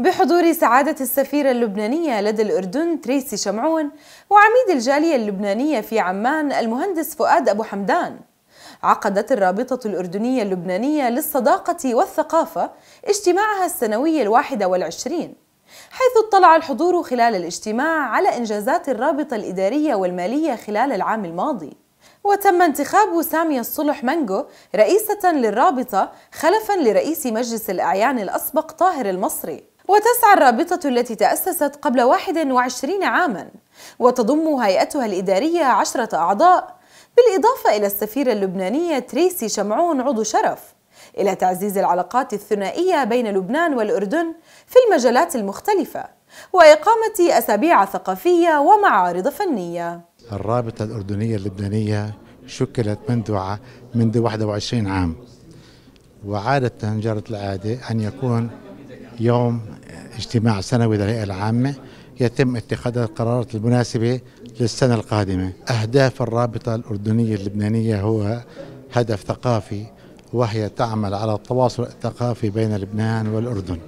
بحضور سعادة السفيرة اللبنانية لدى الأردن تريسي شمعون وعميد الجالية اللبنانية في عمان المهندس فؤاد أبو حمدان عقدت الرابطة الأردنية اللبنانية للصداقة والثقافة اجتماعها السنوي الواحد والعشرين حيث اطلع الحضور خلال الاجتماع على إنجازات الرابطة الإدارية والمالية خلال العام الماضي وتم انتخاب سامية الصلح مانجو رئيسة للرابطة خلفا لرئيس مجلس الأعيان الأسبق طاهر المصري وتسعى الرابطة التي تأسست قبل 21 عاما وتضم هيئتها الإدارية عشرة أعضاء بالإضافة إلى السفيرة اللبنانية تريسي شمعون عضو شرف إلى تعزيز العلاقات الثنائية بين لبنان والأردن في المجالات المختلفة وإقامة أسابيع ثقافية ومعارض فنية الرابطة الأردنية اللبنانية شكلت منذ منذ 21 عام وعادة جرت العادة أن يكون يوم اجتماع سنوي للهيئة العامة يتم اتخاذ القرارات المناسبة للسنة القادمة أهداف الرابطة الأردنية اللبنانية هو هدف ثقافي وهي تعمل على التواصل الثقافي بين لبنان والأردن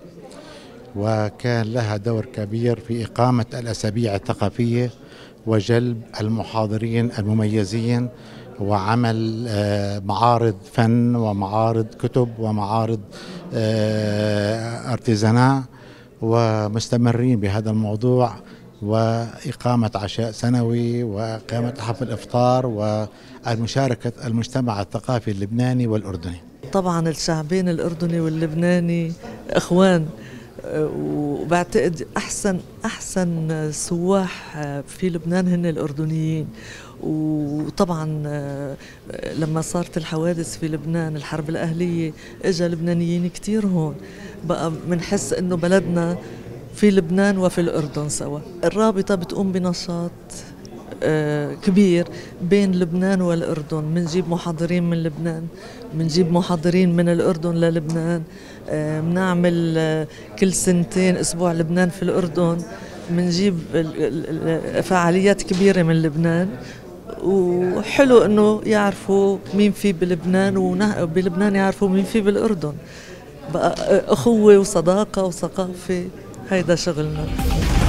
وكان لها دور كبير في إقامة الأسابيع الثقافية وجلب المحاضرين المميزين وعمل آه، معارض فن ومعارض كتب ومعارض آه، ارتيزانا ومستمرين بهذا الموضوع وإقامة عشاء سنوي وإقامة حفل إفطار ومشاركة المجتمع الثقافي اللبناني والأردني طبعا الشعبين الأردني واللبناني إخوان وبعتقد احسن احسن سواح في لبنان هن الاردنيين وطبعا لما صارت الحوادث في لبنان الحرب الاهليه اجى لبنانيين كثير هون بقى بنحس انه بلدنا في لبنان وفي الاردن سوا الرابطه بتقوم بنشاط آه، كبير بين لبنان والأردن بنجيب محاضرين من لبنان بنجيب محاضرين من الأردن للبنان بنعمل آه، آه، كل سنتين أسبوع لبنان في الأردن بنجيب فعاليات كبيرة من لبنان وحلو انه يعرفوا مين في بلبنان وبلبنان يعرفوا مين في بالاردن بقى اخوه وصداقه وثقافه هيدا شغلنا